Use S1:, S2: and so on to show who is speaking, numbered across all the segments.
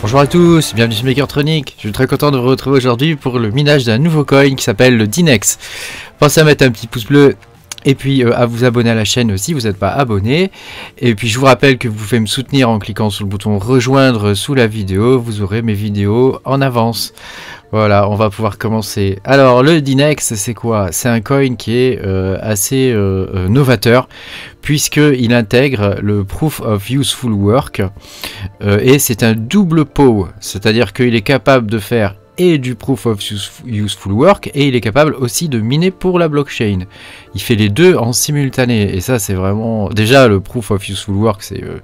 S1: Bonjour à tous, bienvenue sur Makertronic. Je suis très content de vous retrouver aujourd'hui pour le minage d'un nouveau coin qui s'appelle le Dinex. Pensez à mettre un petit pouce bleu et puis euh, à vous abonner à la chaîne si vous n'êtes pas abonné. Et puis je vous rappelle que vous pouvez me soutenir en cliquant sur le bouton rejoindre sous la vidéo. Vous aurez mes vidéos en avance. Voilà, on va pouvoir commencer. Alors le Dinex, c'est quoi C'est un coin qui est euh, assez novateur euh, novateur puisqu'il intègre le Proof of Useful Work et c'est un double POW, c'est-à-dire qu'il est capable de faire et du proof of useful work et il est capable aussi de miner pour la blockchain. Il fait les deux en simultané et ça c'est vraiment déjà le proof of useful work c'est euh,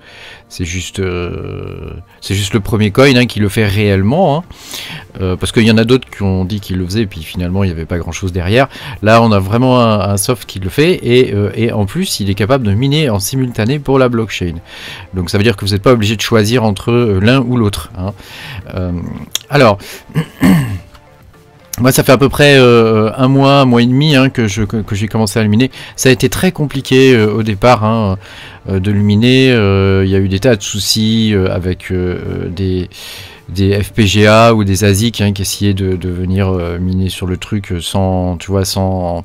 S1: c'est juste euh, c'est juste le premier coin hein, qui le fait réellement hein. euh, parce qu'il y en a d'autres qui ont dit qu'il le faisait et puis finalement il n'y avait pas grand chose derrière. Là on a vraiment un, soft qui le fait et, et, en plus il est capable de miner en simultané pour la blockchain. Donc ça veut dire que vous n'êtes pas obligé de choisir entre l'un ou l'autre. Hein. alors Moi, ça fait à peu près euh, un mois, un mois et demi hein, que j'ai que, commencé à luminer. Ça a été très compliqué euh, au départ hein, euh, de luminer. Il y a eu des tas de soucis avec des, des, FPGA ou des ASIC hein, qui essayaient de, de venir miner sur le truc sans, tu vois, sans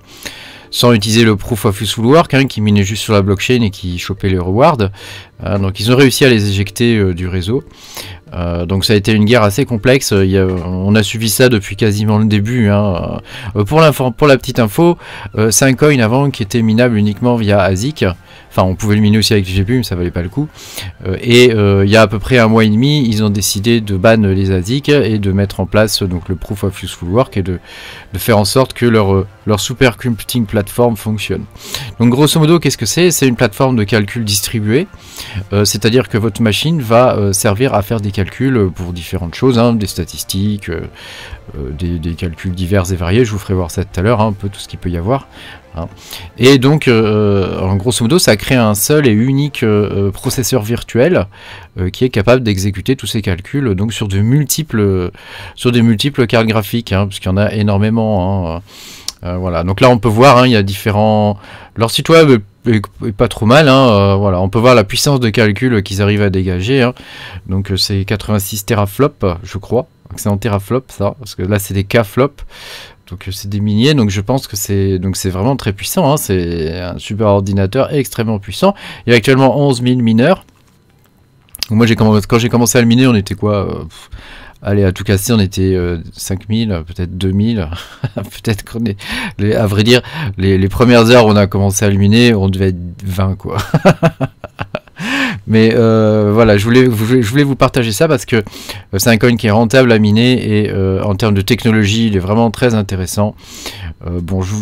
S1: sans utiliser le proof of useful work hein, qui minait juste sur la blockchain et qui chopait les rewards. Euh, donc ils ont réussi à les éjecter euh, du réseau. Euh, donc ça a été une guerre assez complexe. on a suivi ça depuis quasiment le début. Hein. Pour, la petite info, 5 coins avant qui était minable uniquement via ASIC. Enfin, on pouvait le miner aussi avec du GPU, mais ça valait pas le coup. Euh, et euh, il y a à peu près un mois et demi, ils ont décidé de ban les ASIC et de mettre en place donc le Proof of Useful Work et de, de faire en sorte que leur, euh, leur computing plateforme fonctionne. Donc grosso modo, qu'est-ce que c'est C'est une plateforme de calcul distribué, c'est-à-dire que votre machine va servir à faire des calculs pour différentes choses, hein, des statistiques, des, calculs divers et variés, je vous ferai voir ça tout à l'heure, hein, un peu tout ce qu'il peut y avoir. Hein. Et donc, euh, en grosso modo, ça crée un seul et unique euh, euh, processeur virtuel qui est capable d'exécuter tous ces calculs donc sur de multiples, des multiples cartes graphiques, hein, parce qu'il y en a énormément. Hein. voilà. Donc là, on peut voir, il y a différents. Leur site web est pas trop mal. voilà, on peut voir la puissance de calcul qu'ils arrivent à dégager. Donc c'est 86 teraflops, je crois. C'est en teraflop ça, parce que là c'est des k donc euh, c'est des milliers, donc je pense que c'est donc c'est vraiment très puissant. Hein. c'est un super ordinateur extrêmement puissant. Il y a actuellement 11 000 mineurs. moi, j'ai quand j'ai commencé à le miner, on était quoi euh, Allez, à tout casser, on était 5 euh, 000, peut-être 2000. peut-être qu'on est. à vrai dire, les, premières heures, où on a commencé à le miner, on devait être 20, quoi. Mais euh, voilà, je voulais, vous partager ça parce que euh, c'est un coin qui est rentable à miner et euh, en termes de technologie, il est vraiment très intéressant. bon, je, ne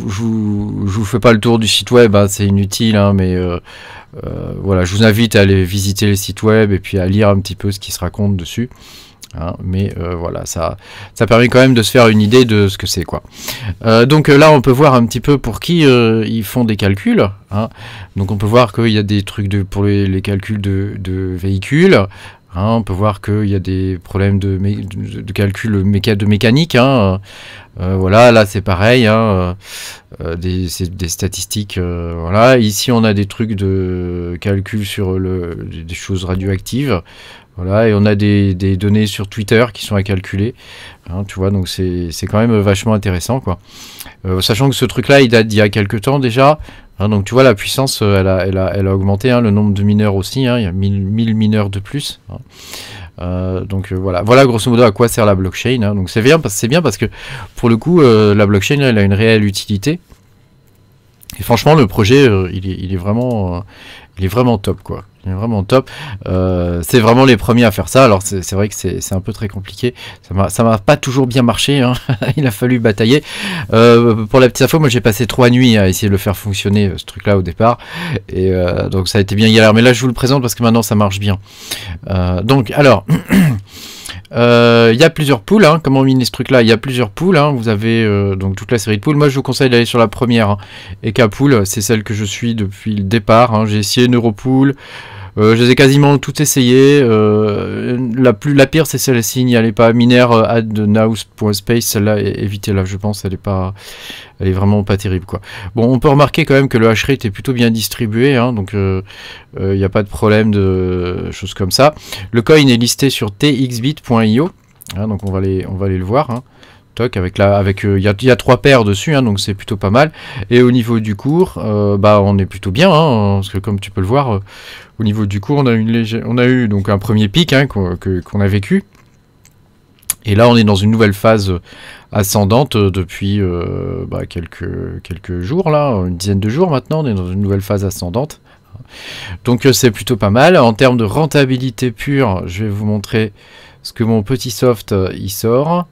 S1: vous fais pas le tour du site web, hein, c'est inutile, hein, mais voilà, je vous invite à aller visiter les sites web et puis à lire un petit peu ce qui se raconte dessus. Hein, mais euh, voilà, ça, ça permet quand même de se faire une idée de ce que c'est quoi. Euh, donc euh, là, on peut voir un petit peu pour qui ils font des calculs. Hein. Donc on peut voir qu'il y a des trucs de, pour les, calculs de, véhicules. Hein. on peut voir qu'il y a des problèmes de, de calcul de mécanique. Euh, voilà, là c'est pareil, hein, euh, euh, des, statistiques. voilà, ici on a des trucs de calcul sur le, des choses radioactives. Voilà, et on a des, données sur Twitter qui sont à calculer. Hein, tu vois, donc c'est quand même vachement intéressant, quoi. sachant que ce truc-là, il date d'il y a quelques temps déjà. Hein, donc tu vois, la puissance, elle a, a augmenté. le nombre de mineurs aussi. il y a 1000 mineurs de plus. Euh, donc euh, voilà, voilà grosso modo à quoi sert la blockchain. Hein. Donc c'est bien, parce, que pour le coup, euh, la blockchain elle a une réelle utilité. Et franchement, le projet, il est, il, est, vraiment, il est vraiment top, quoi. Il est vraiment top. Euh, c'est vraiment les premiers à faire ça. Alors, c'est vrai que c'est un peu très compliqué. Ça m'a pas toujours bien marché. Hein. Il a fallu batailler. Euh, pour la petite info, moi, j'ai passé trois nuits à essayer de le faire fonctionner, euh, ce truc-là, au départ. Et donc, ça a été bien galère. Mais là, je vous le présente parce que maintenant, ça marche bien. donc, alors... Il euh, y a plusieurs poules, hein. comment miner ce truc-là Il y a plusieurs poules, hein. vous avez euh, donc toute la série de poules. Moi, je vous conseille d'aller sur la première. Hein. Et pool, c'est celle que je suis depuis le départ. Hein. J'ai essayé Neuropool, euh, je les ai quasiment tout essayé, euh, la, plus, la pire, c'est celle-ci. N'y allez pas. Minère euh, celle-là, évitez-la, je pense. Elle est, pas, elle est vraiment pas terrible. quoi. Bon, on peut remarquer quand même que le rate est plutôt bien distribué. Hein. donc, il n'y a pas de problème de choses comme ça. Le coin est listé sur txbit.io. Hein. donc, on va, aller, on va aller le voir. Hein avec avec, euh, il y a, trois paires dessus, hein, donc c'est plutôt pas mal. Et au niveau du cours, euh, bah on est plutôt bien, hein, parce que comme tu peux le voir, euh, au niveau du cours, on a, on a eu donc un premier pic hein, qu'on a vécu. Et là, on est dans une nouvelle phase ascendante depuis bah, quelques, quelques jours, là, une dizaine de jours maintenant, on est dans une nouvelle phase ascendante. Donc c'est plutôt pas mal. En termes de rentabilité pure, je vais vous montrer ce que mon petit soft y sort.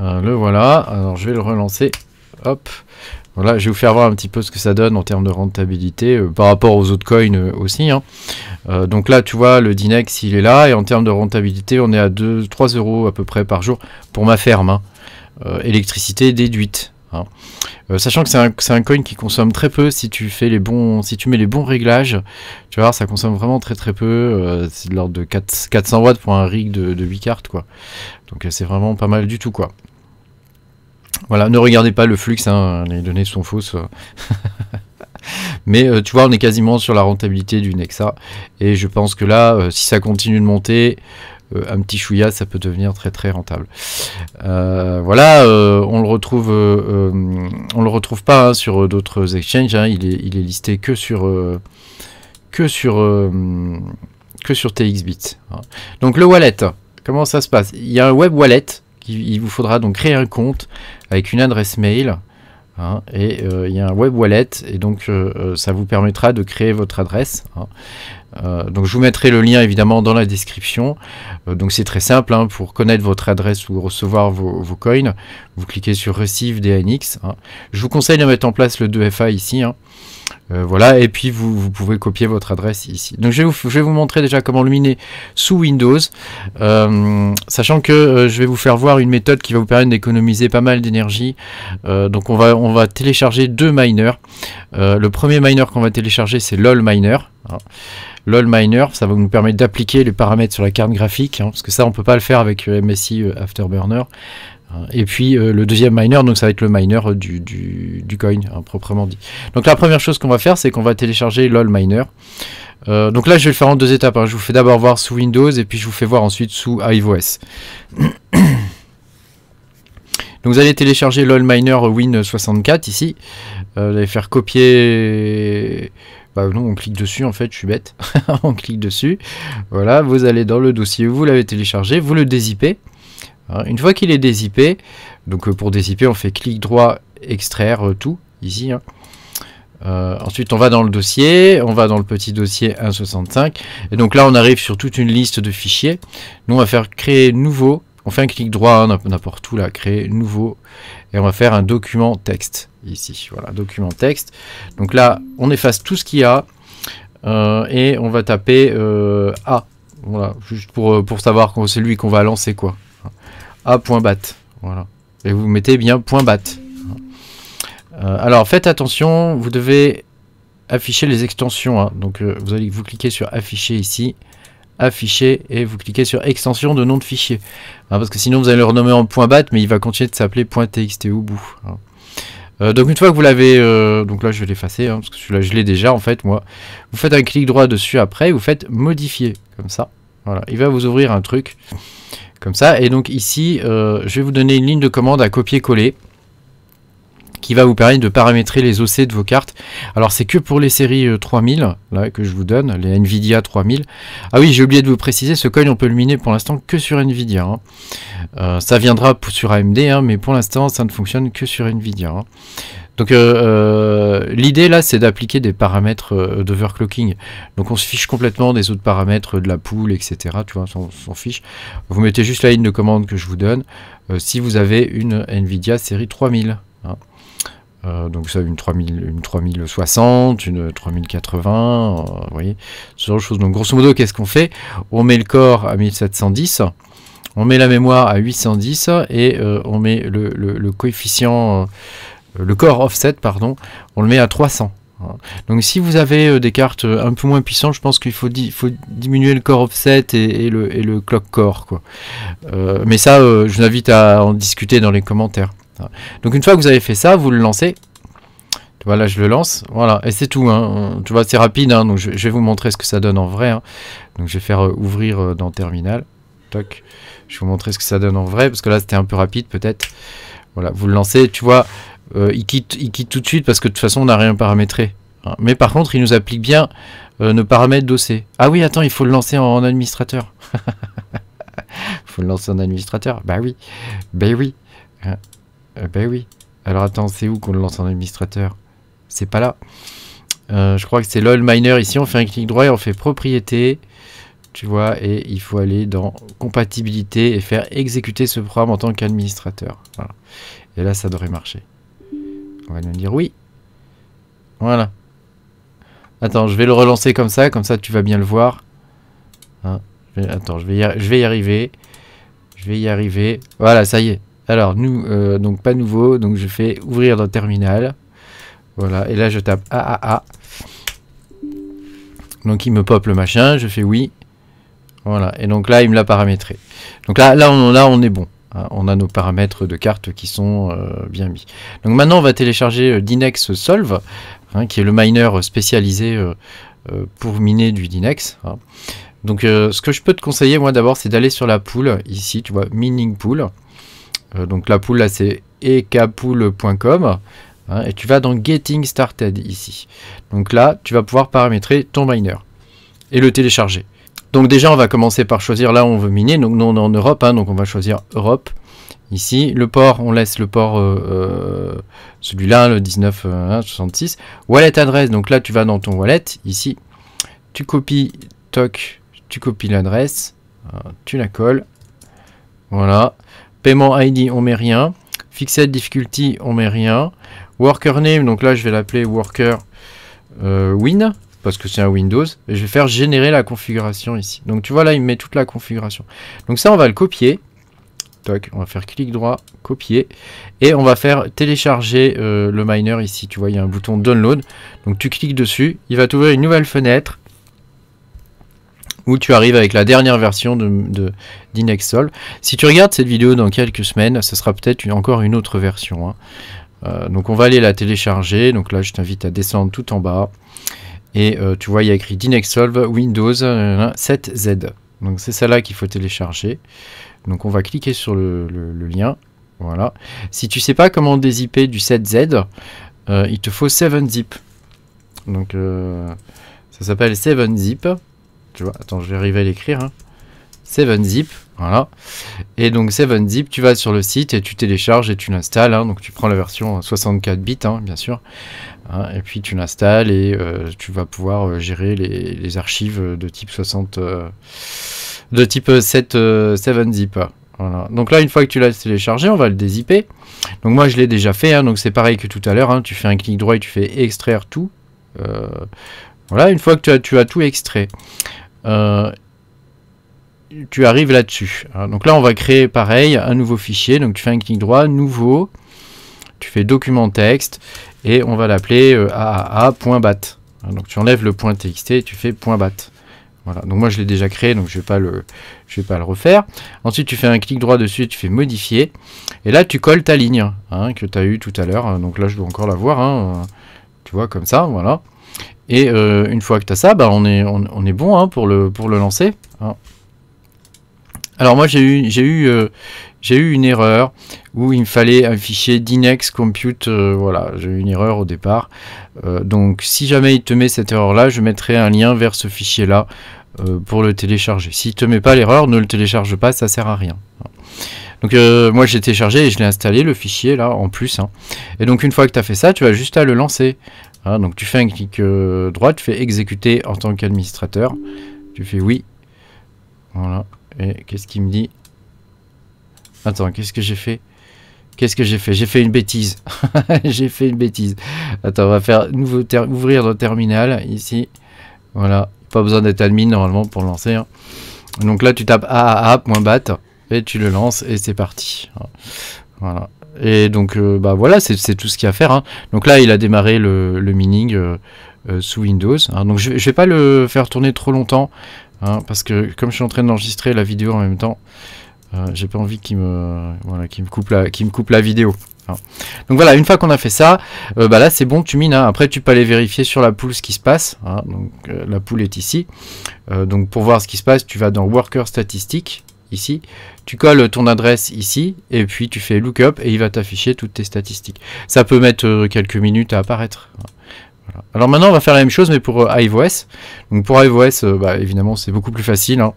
S1: Euh, le voilà. Alors, je vais le relancer. Hop. Voilà, je vais vous faire voir un petit peu ce que ça donne en termes de rentabilité euh, par rapport aux autres coins euh, aussi. Hein. donc là, tu vois, le Dinex, il est là. Et en termes de rentabilité, on est à 2, 3 euros à peu près par jour pour ma ferme. Hein. électricité déduite. Hein. sachant que c'est un, coin qui consomme très peu si tu, fais les bons, si tu mets les bons réglages. Tu vois, ça consomme vraiment très très peu. c'est de l'ordre de 400 watts pour un rig de, de 8 cartes. quoi. Donc c'est vraiment pas mal du tout. quoi. Voilà, ne regardez pas le flux, hein, les données sont fausses. Mais euh, tu vois, on est quasiment sur la rentabilité du Nexa. Et je pense que là, euh, si ça continue de monter, euh, un petit chouïa, ça peut devenir très très rentable. voilà, on le retrouve, on le retrouve pas hein, sur d'autres exchanges. Hein. il, est, listé que sur que sur que sur TXBit. Donc le wallet, comment ça se passe Il y a un web wallet il vous faudra donc créer un compte avec une adresse mail. Hein, et euh, il y a un web wallet et donc euh, euh, ça vous permettra de créer votre adresse. Hein. Euh, donc je vous mettrai le lien évidemment dans la description. Euh, donc c'est très simple, hein, pour connaître votre adresse ou recevoir vos, coins, vous cliquez sur Receive DNX. Hein. Je vous conseille de mettre en place le 2FA ici. Hein. Euh, voilà, et puis vous, pouvez copier votre adresse ici. Donc je vais vous, montrer déjà comment le sous Windows, sachant que je vais vous faire voir une méthode qui va vous permettre d'économiser pas mal d'énergie. donc on va, on va télécharger deux miners. le premier miner qu'on va télécharger c'est LOL Miner. LOL Miner, ça va nous permettre d'appliquer les paramètres sur la carte graphique, hein, parce que ça, on peut pas le faire avec euh, MSI euh, Afterburner. Euh, et puis le deuxième miner, donc ça va être le miner du, coin, hein, proprement dit. Donc la première chose qu'on va faire, c'est qu'on va télécharger LOL Miner. donc là, je vais le faire en deux étapes. Hein. Je vous fais d'abord voir sous Windows et puis je vous fais voir ensuite sous iOS. donc vous allez télécharger LOL Miner Win64 ici. vous allez faire copier bah on clique dessus en fait, je suis bête. on clique dessus. Voilà, vous allez dans le dossier, vous l'avez téléchargé, vous le dézippez. Hein, une fois qu'il est dézippé, donc euh, pour dézipper, on fait clic droit, extraire euh, tout, ici. Hein. Euh, ensuite, on va dans le dossier, on va dans le petit dossier 1.65. Et donc là, on arrive sur toute une liste de fichiers. Nous, on va faire créer nouveau. On fait un clic droit n'importe où là, créer nouveau. Et on va faire un document texte ici. Voilà, document texte. Donc là, on efface tout ce qu'il y a euh, et on va taper euh, A. Voilà, juste pour, euh, pour savoir quand c'est lui qu'on va lancer quoi. A.bat. Voilà. Et vous mettez bien point .bat. alors faites attention, vous devez afficher les extensions. Hein. Donc vous allez vous cliquez sur afficher ici afficher et vous cliquez sur extension de nom de fichier. Hein, parce que sinon vous allez le renommer en .bat mais il va continuer de s'appeler .txt au bout. Hein. Euh, donc une fois que vous l'avez, euh, donc là je vais l'effacer, hein, parce que celui-là je l'ai déjà en fait moi. Vous faites un clic droit dessus après, vous faites modifier, comme ça. Voilà, il va vous ouvrir un truc, comme ça. Et donc ici, euh, je vais vous donner une ligne de commande à copier-coller qui va vous permettre de paramétrer les OC de vos cartes. Alors c'est que pour les séries 3000, euh, là que je vous donne, les Nvidia 3000. Ah oui, j'ai oublié de vous préciser, ce coin on peut le miner pour l'instant que sur Nvidia. Hein. Euh, ça viendra sur AMD, hein, mais pour l'instant ça ne fonctionne que sur Nvidia. Hein. Donc euh, l'idée là c'est d'appliquer des paramètres d'overclocking. Donc on se fiche complètement des autres paramètres de la poule, etc. Tu vois, on s'en fiche. Vous mettez juste la ligne de commande que je vous donne si vous avez une Nvidia série 3000. Euh, donc ça, une, 3000, une 3060, une 3080, euh, vous voyez, ce genre de choses. Donc grosso modo, qu'est-ce qu'on fait On met le corps à 1710, on met la mémoire à 810 et euh, on met le, coefficient, le corps offset, pardon, on le met à 300. Donc si vous avez des cartes un peu moins puissantes, je pense qu'il faut, diminuer le core offset et, le, et le, clock core. Quoi. mais ça, je vous invite à en discuter dans les commentaires. Donc une fois que vous avez fait ça, vous le lancez. Voilà, je le lance. Voilà, et c'est tout. Hein. Tu vois, c'est rapide. Hein. Donc je, vais vous montrer ce que ça donne en vrai. Hein. Donc je vais faire euh, ouvrir euh, dans Terminal. Toc. Je vais vous montrer ce que ça donne en vrai. Parce que là, c'était un peu rapide peut-être. Voilà, vous le lancez. Tu vois, euh, il, quitte, quitte tout de suite parce que de toute façon, on n'a rien paramétré. Mais par contre, il nous applique bien nos paramètres dossiers. Ah oui, attends, il faut le lancer en, en administrateur. Il faut le lancer en administrateur. Bah oui. Bah oui. Euh, ben oui. Alors attends, c'est où qu'on le lance en administrateur C'est pas là. Euh, je crois que c'est LOL Miner. Ici, on fait un clic droit et on fait propriété. Tu vois, et il faut aller dans compatibilité et faire exécuter ce programme en tant qu'administrateur. Et là, ça devrait marcher. On va nous dire oui. Voilà. Attends, je vais le relancer comme ça, comme ça tu vas bien le voir. Hein, attends, je vais y arriver. Je vais y arriver. Voilà, ça y est. Alors, nous, euh, donc pas nouveau, donc je fais ouvrir dans le terminal. Voilà, et là je tape AAA. Donc il me pop le machin, je fais oui. Voilà, et donc là il me l'a paramétré. Donc là, là, on, là on est bon. Hein. on a nos paramètres de carte qui sont euh, bien mis. Donc maintenant on va télécharger euh, Dinex Solve, hein, qui est le miner spécialisé pour miner du Dinex. Hein. Donc ce que je peux te conseiller moi d'abord c'est d'aller sur la pool ici, tu vois, mining pool. Euh, donc la poule là c'est ekapool.com. Hein, et tu vas dans Getting Started ici. Donc là tu vas pouvoir paramétrer ton miner et le télécharger. Donc déjà on va commencer par choisir là où on veut miner, donc nous on est en Europe, hein, donc on va choisir Europe ici. Le port, on laisse le port euh, euh, celui-là, le 1966. wallet adresse, donc là tu vas dans ton wallet ici, tu copies toc, tu copies l'adresse, hein, tu la colles, voilà. Paiement ID, on met rien. Fixed difficulty, on met rien. Worker name, donc là je vais l'appeler worker euh, win parce que c'est un Windows, et je vais faire générer la configuration ici. Donc tu vois là, il met toute la configuration. Donc ça, on va le copier. Toc, on va faire clic droit, copier, et on va faire télécharger euh, le miner ici. Tu vois, il y a un bouton download. Donc tu cliques dessus, il va t'ouvrir une nouvelle fenêtre où tu arrives avec la dernière version de, d'Inexol. Si tu regardes cette vidéo dans quelques semaines, ce sera peut-être encore une autre version. Hein. Euh, donc on va aller la télécharger. Donc là, je t'invite à descendre tout en bas. Et euh, tu vois, il y a écrit Dinexolve Windows 7Z. Euh, donc c'est celle-là qu'il faut télécharger. Donc on va cliquer sur le, lien. Voilà. Si tu sais pas comment dézipper du 7Z, il te faut 7zip. Donc ça s'appelle 7zip. Attends, je vais arriver à l'écrire. 7zip, hein. voilà. Et donc 7zip, tu vas sur le site et tu télécharges et tu l'installes. Hein. donc tu prends la version 64 bits, hein, bien sûr. et puis tu l'installes et euh, tu vas pouvoir euh, gérer les, archives de type 60, euh, de type 7, zip Voilà. Donc là, une fois que tu l'as téléchargé, on va le dézipper. Donc moi, je l'ai déjà fait. donc c'est pareil que tout à l'heure. tu fais un clic droit et tu fais extraire tout. voilà. Une fois que tu as, tu as tout extrait. Euh, tu arrives là-dessus. Hein. Donc là, on va créer pareil un nouveau fichier. Donc tu fais un clic droit, nouveau, tu fais document texte et on va l'appeler euh, aaa.bat. Hein, donc tu enlèves le point .txt et tu fais .bat. Voilà. Donc moi je l'ai déjà créé, donc je vais pas le, je vais pas le refaire. Ensuite tu fais un clic droit dessus, tu fais modifier et là tu colles ta ligne hein, que tu as eu tout à l'heure. Donc là je dois encore la voir. Tu vois comme ça, voilà. Et euh, une fois que tu as ça, bah, on, est, on, est bon hein, pour, le, pour le lancer. Hein. Alors moi j'ai eu, j'ai eu, euh, eu une erreur où il me fallait un fichier d'Inex Compute. Euh, voilà, j'ai eu une erreur au départ. donc si jamais il te met cette erreur-là, je mettrai un lien vers ce fichier-là pour le télécharger. S'il ne te met pas l'erreur, ne le télécharge pas, ça ne sert à rien. Donc moi j'ai téléchargé et je l'ai installé le fichier là en plus. Hein. Et donc une fois que tu as fait ça, tu vas juste à le lancer. Ah, donc tu fais un clic euh, droit, tu fais exécuter en tant qu'administrateur. Tu fais oui. Voilà. Et qu'est-ce qu'il me dit Attends, qu'est-ce que j'ai fait Qu'est-ce que j'ai fait J'ai fait une bêtise. j'ai fait une bêtise. Attends, on va faire nouveau ouvrir le terminal ici. Voilà. Pas besoin d'être admin normalement pour lancer. Hein. Donc là, tu tapes aap-bat et tu le lances et c'est parti. Voilà. Et donc, euh, bah voilà, c'est tout ce qu'il y a à faire. Hein. Donc là, il a démarré le, mining euh, euh, sous Windows. Hein. Donc je, ne vais pas le faire tourner trop longtemps, hein, parce que comme je suis en train d'enregistrer la vidéo en même temps, j'ai pas envie qu'il me, voilà, me, coupe la, coupe la vidéo. Donc voilà, une fois qu'on a fait ça, bah là c'est bon, tu mines. Après, tu peux aller vérifier sur la poule ce qui se passe. Donc la poule est ici. donc pour voir ce qui se passe, tu vas dans Worker Statistics. Tu colles ton adresse ici, et puis tu fais lookup, et il va t'afficher toutes tes statistiques. Ça peut mettre euh, quelques minutes à apparaître. Alors maintenant, on va faire la même chose, mais pour euh, iOS. Donc pour iOS, euh, bah, évidemment, c'est beaucoup plus facile. Hein.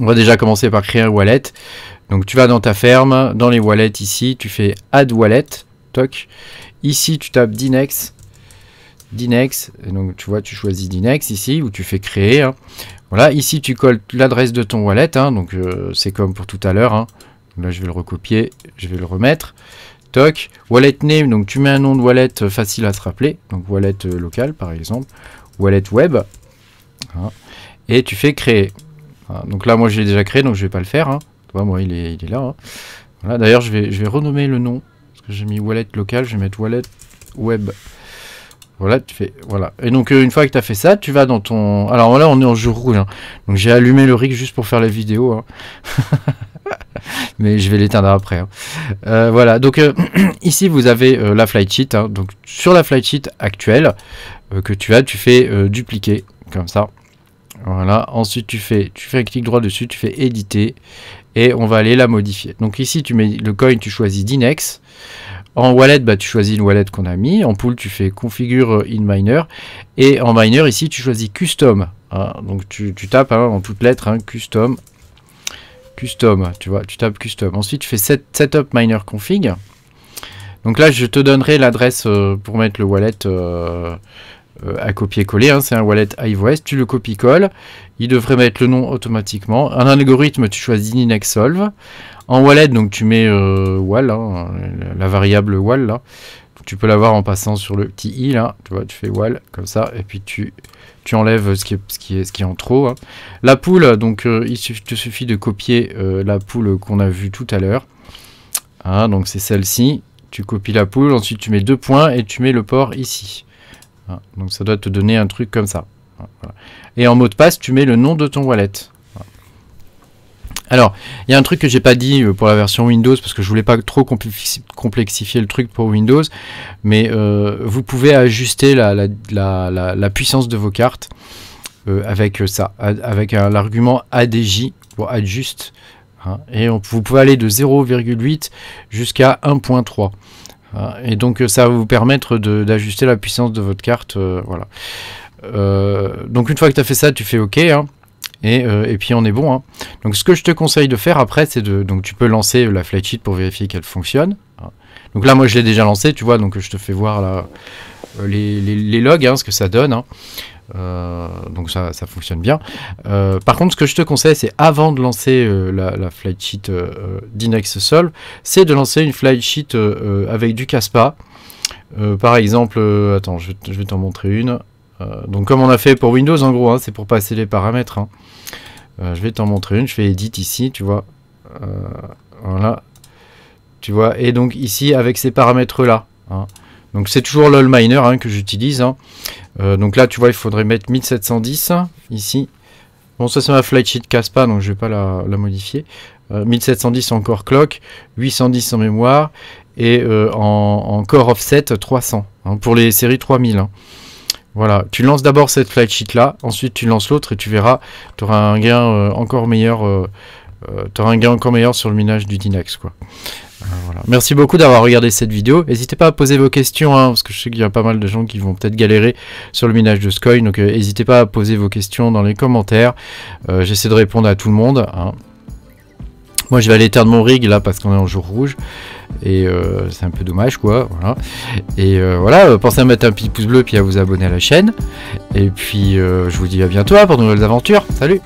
S1: On va déjà commencer par créer un wallet. Donc tu vas dans ta ferme, dans les wallets ici, tu fais add wallet, toc. Ici, tu tapes Dinex. Dinex, donc tu vois, tu choisis Dinex ici, ou tu fais créer. Hein. Voilà, ici tu colles l'adresse de ton wallet, hein, donc euh, c'est comme pour tout à l'heure. Hein. Là je vais le recopier, je vais le remettre. Toc, wallet name, donc tu mets un nom de wallet euh, facile à se rappeler, donc wallet euh, local par exemple, wallet web, hein. et tu fais créer. Donc là moi je l'ai déjà créé, donc je vais pas le faire. Toi, moi il est, il est là. Voilà, d'ailleurs je vais, je vais renommer le nom, parce que j'ai mis wallet local, je vais mettre wallet web. Voilà, tu fais. Voilà. Et donc, euh, une fois que tu as fait ça, tu vas dans ton. Alors là, on est en jour rouge. Hein. Donc, j'ai allumé le rig juste pour faire la vidéo. Hein. Mais je vais l'éteindre après. Hein. Euh, voilà. Donc, euh, ici, vous avez la flight sheet. Donc, sur la flight sheet actuelle que tu as, tu fais dupliquer. Comme ça. Voilà. Ensuite, tu fais, tu fais un clic droit dessus, tu fais éditer. Et on va aller la modifier. Donc, ici, tu mets le coin, tu choisis Dinex. En wallet, bah, tu choisis une wallet qu'on a mis. En pool, tu fais configure euh, in miner. Et en miner, ici, tu choisis custom. Hein, donc tu, tapes hein, en toutes lettres hein, custom. Custom, tu vois, tu tapes custom. Ensuite, tu fais set, setup miner config. Donc là, je te donnerai l'adresse euh, pour mettre le wallet euh, euh, à copier-coller, hein, c'est un wallet iOS, tu le copies-colles, il devrait mettre le nom automatiquement. Un algorithme, tu choisis Inexolve. En wallet, donc tu mets euh, hein, la variable wall, là. tu peux l'avoir en passant sur le petit i, là, tu vois, tu fais wall, comme ça, et puis tu, tu enlèves ce qui, est, ce, qui est, ce qui est en trop. Hein. La poule, donc euh, il te suffit de copier la poule qu'on a vue tout à l'heure. donc c'est celle-ci, tu copies la poule, ensuite tu mets deux points et tu mets le port ici. Donc ça doit te donner un truc comme ça. Et en mot de passe, tu mets le nom de ton wallet. Alors, il y a un truc que j'ai pas dit euh, pour la version Windows parce que je voulais pas trop complexifier le truc pour Windows, mais euh, vous pouvez ajuster la, puissance de vos cartes euh, avec ça, avec l'argument ADJ pour adjust, hein, et vous pouvez aller de 0,8 jusqu'à 1.3. Et donc euh, ça va vous permettre d'ajuster la puissance de votre carte. Euh, euh, donc une fois que tu as fait ça, tu fais OK. Hein. Et, puis on est bon. Hein. Donc ce que je te conseille de faire après, c'est de donc tu peux lancer la flight sheet pour vérifier qu'elle fonctionne. Hein. Donc là, moi je l'ai déjà lancé, tu vois, donc je te fais voir les, logs, ce que ça donne. Euh, donc ça, fonctionne bien. Euh, par contre, ce que je te conseille, c'est avant de lancer euh, la, flight sheet d'Inex Sol c'est de lancer une flight sheet avec du Caspa. par exemple, attends, je, vais t'en montrer une. donc comme on a fait pour Windows, en gros, hein, c'est pour passer les paramètres. Hein. je vais t'en montrer une. Je fais Edit ici, tu vois. voilà. Tu vois. Et donc ici, avec ces paramètres-là. Hein, donc c'est toujours l'all miner hein, que j'utilise. Hein. Euh, donc là, tu vois, il faudrait mettre 1710 ici. Bon, ça, c'est ma flight sheet casse pas, donc je vais pas la, modifier. 1710 euh, en core clock, 810 en mémoire et euh, en, core offset 300 hein, pour les séries 3000. Voilà, tu lances d'abord cette flight sheet là, ensuite tu lances l'autre et tu verras, tu auras un gain encore meilleur euh, tu auras un gain encore meilleur sur le minage du Dynax. Quoi. Euh, Merci beaucoup d'avoir regardé cette vidéo. N'hésitez pas à poser vos questions, hein, parce que je sais qu'il y a pas mal de gens qui vont peut-être galérer sur le minage de Scoy, donc euh, n'hésitez pas à poser vos questions dans les commentaires. Euh, j'essaie de répondre à tout le monde. Hein. Moi, je vais aller éteindre mon rig là parce qu'on est en jour rouge et c'est un peu dommage quoi. Et voilà, pensez à mettre un petit pouce bleu puis à vous abonner à la chaîne. Et puis, je vous dis à bientôt hein, pour de nouvelles aventures. Salut!